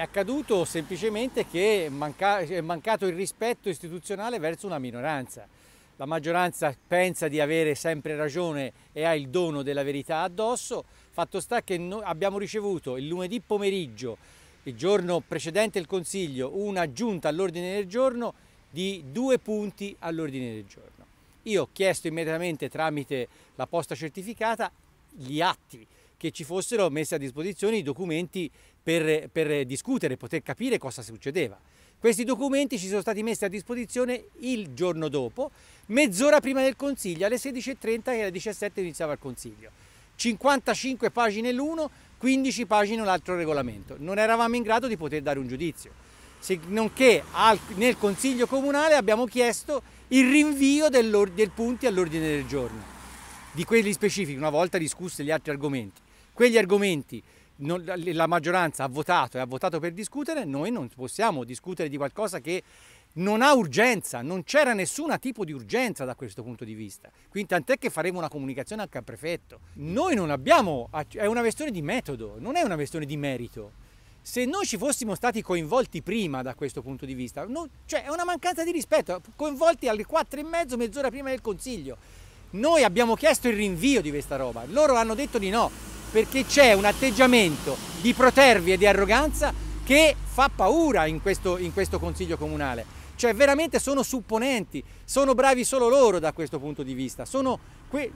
È accaduto semplicemente che manca è mancato il rispetto istituzionale verso una minoranza. La maggioranza pensa di avere sempre ragione e ha il dono della verità addosso. Fatto sta che abbiamo ricevuto il lunedì pomeriggio, il giorno precedente il Consiglio, un'aggiunta all'ordine del giorno di due punti all'ordine del giorno. Io ho chiesto immediatamente tramite la posta certificata gli atti che ci fossero messi a disposizione i documenti per, per discutere, poter capire cosa succedeva. Questi documenti ci sono stati messi a disposizione il giorno dopo, mezz'ora prima del Consiglio, alle 16.30 e alle 17 iniziava il Consiglio. 55 pagine l'uno, 15 pagine l'altro regolamento. Non eravamo in grado di poter dare un giudizio, se non che nel Consiglio Comunale abbiamo chiesto il rinvio del punti all'ordine del giorno, di quelli specifici, una volta discussi gli altri argomenti. Quegli argomenti non, la maggioranza ha votato e ha votato per discutere, noi non possiamo discutere di qualcosa che non ha urgenza, non c'era nessun tipo di urgenza da questo punto di vista. Quindi tant'è che faremo una comunicazione anche al prefetto. Noi non abbiamo, è una questione di metodo, non è una questione di merito. Se noi ci fossimo stati coinvolti prima da questo punto di vista, non, cioè è una mancanza di rispetto, coinvolti alle quattro e mezzo, mezz'ora prima del Consiglio. Noi abbiamo chiesto il rinvio di questa roba, loro hanno detto di no, perché c'è un atteggiamento di protervia e di arroganza che fa paura in questo, in questo Consiglio Comunale. Cioè veramente sono supponenti, sono bravi solo loro da questo punto di vista. Sono,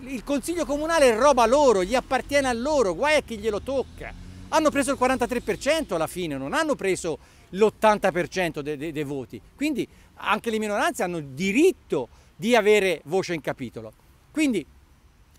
il Consiglio Comunale è roba loro, gli appartiene a loro, guai a chi glielo tocca. Hanno preso il 43% alla fine, non hanno preso l'80% dei, dei, dei voti. Quindi anche le minoranze hanno diritto di avere voce in capitolo. Quindi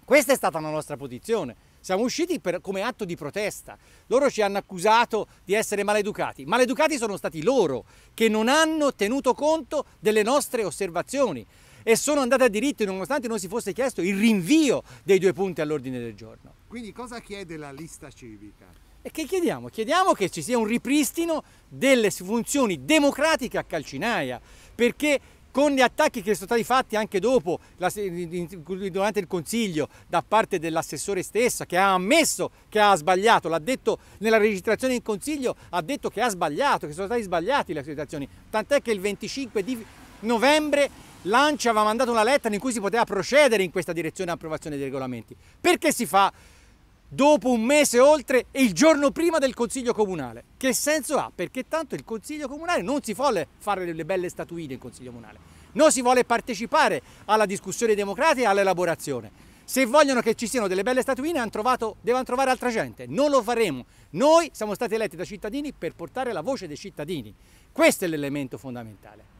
questa è stata la nostra posizione. Siamo usciti per, come atto di protesta. Loro ci hanno accusato di essere maleducati. Maleducati sono stati loro che non hanno tenuto conto delle nostre osservazioni e sono andate a diritto nonostante non si fosse chiesto il rinvio dei due punti all'ordine del giorno. Quindi cosa chiede la lista civica? E che chiediamo? Chiediamo che ci sia un ripristino delle funzioni democratiche a Calcinaia, perché con gli attacchi che sono stati fatti anche dopo, durante il Consiglio, da parte dell'assessore stessa, che ha ammesso che ha sbagliato, l'ha detto nella registrazione in Consiglio, ha detto che ha sbagliato, che sono stati sbagliati le situazioni, tant'è che il 25 di novembre l'ANCI aveva mandato una lettera in cui si poteva procedere in questa direzione di approvazione dei regolamenti. Perché si fa dopo un mese oltre e il giorno prima del Consiglio Comunale. Che senso ha? Perché tanto il Consiglio Comunale non si vuole fare delle belle statuine in Consiglio Comunale, non si vuole partecipare alla discussione democratica e all'elaborazione. Se vogliono che ci siano delle belle statuine trovato, devono trovare altra gente, non lo faremo. Noi siamo stati eletti da cittadini per portare la voce dei cittadini. Questo è l'elemento fondamentale.